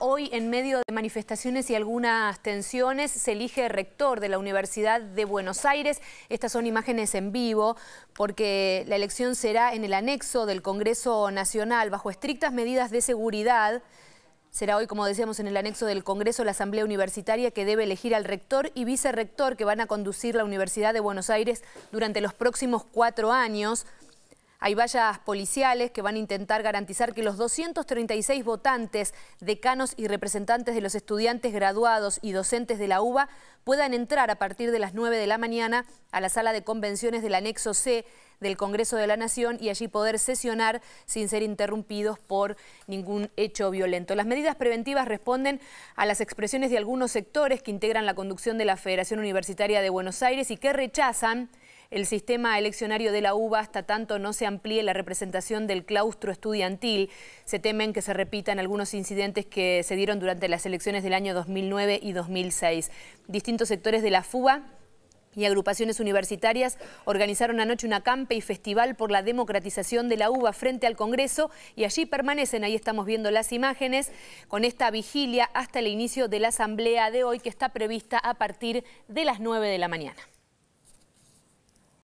Hoy, en medio de manifestaciones y algunas tensiones, se elige rector de la Universidad de Buenos Aires. Estas son imágenes en vivo, porque la elección será en el anexo del Congreso Nacional, bajo estrictas medidas de seguridad. Será hoy, como decíamos, en el anexo del Congreso la Asamblea Universitaria que debe elegir al rector y vicerrector que van a conducir la Universidad de Buenos Aires durante los próximos cuatro años. Hay vallas policiales que van a intentar garantizar que los 236 votantes, decanos y representantes de los estudiantes graduados y docentes de la UBA puedan entrar a partir de las 9 de la mañana a la sala de convenciones del anexo C del Congreso de la Nación y allí poder sesionar sin ser interrumpidos por ningún hecho violento. Las medidas preventivas responden a las expresiones de algunos sectores que integran la conducción de la Federación Universitaria de Buenos Aires y que rechazan el sistema eleccionario de la UBA hasta tanto no se amplíe la representación del claustro estudiantil. Se temen que se repitan algunos incidentes que se dieron durante las elecciones del año 2009 y 2006. Distintos sectores de la FUBA y agrupaciones universitarias organizaron anoche una campe y festival por la democratización de la UBA frente al Congreso y allí permanecen, ahí estamos viendo las imágenes, con esta vigilia hasta el inicio de la asamblea de hoy que está prevista a partir de las 9 de la mañana.